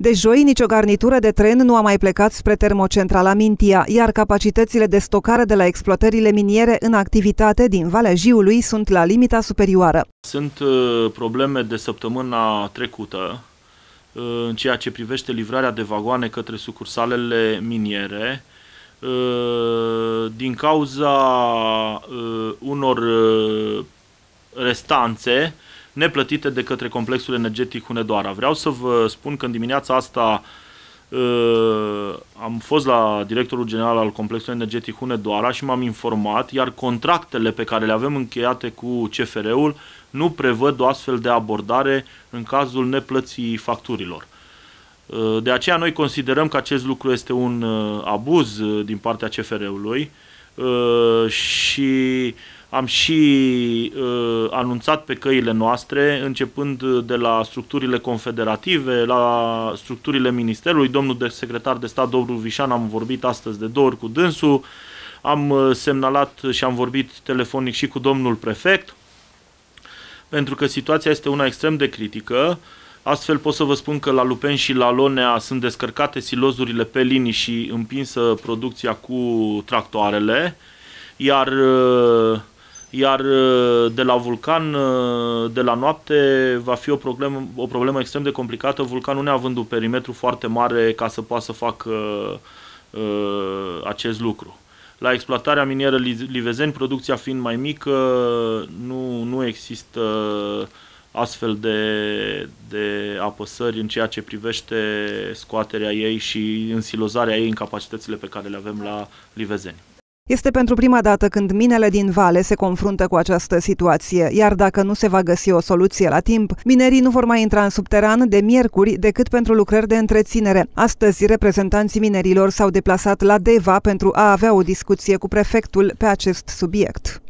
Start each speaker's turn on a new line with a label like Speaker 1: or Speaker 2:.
Speaker 1: De joi, nicio garnitură de tren nu a mai plecat spre termocentrala Mintia, iar capacitățile de stocare de la exploatările miniere în activitate din Valea Jiului sunt la limita superioară.
Speaker 2: Sunt uh, probleme de săptămâna trecută uh, în ceea ce privește livrarea de vagoane către sucursalele miniere uh, din cauza unor restanțe neplătite de către complexul energetic Hunedoara. Vreau să vă spun că în dimineața asta uh, am fost la directorul general al complexului energetic Hunedoara și m-am informat, iar contractele pe care le avem încheiate cu CFR-ul nu prevăd o astfel de abordare în cazul neplății facturilor. Uh, de aceea noi considerăm că acest lucru este un uh, abuz uh, din partea CFR-ului și am și uh, anunțat pe căile noastre, începând uh, de la structurile confederative, la structurile ministerului. Domnul de secretar de stat, Dobru Vișan, am vorbit astăzi de două ori cu dânsul. Am uh, semnalat și am vorbit telefonic și cu domnul prefect, pentru că situația este una extrem de critică. Astfel pot să vă spun că la Lupen și la Lonea sunt descărcate silozurile pe linii și împinsă producția cu tractoarele, iar uh, iar uh, de la vulcan, uh, de la noapte, va fi o problemă, o problemă extrem de complicată, vulcanul neavând un perimetru foarte mare ca să poată să facă uh, uh acest lucru. La exploatarea minieră Livezeni, producția fiind mai mică, nu, nu există astfel de, de apăsări în ceea ce privește scoaterea ei și însilozarea ei în capacitățile pe care le avem la Livezeni.
Speaker 1: Este pentru prima dată când minele din vale se confruntă cu această situație, iar dacă nu se va găsi o soluție la timp, minerii nu vor mai intra în subteran de miercuri decât pentru lucrări de întreținere. Astăzi, reprezentanții minerilor s-au deplasat la Deva pentru a avea o discuție cu prefectul pe acest subiect.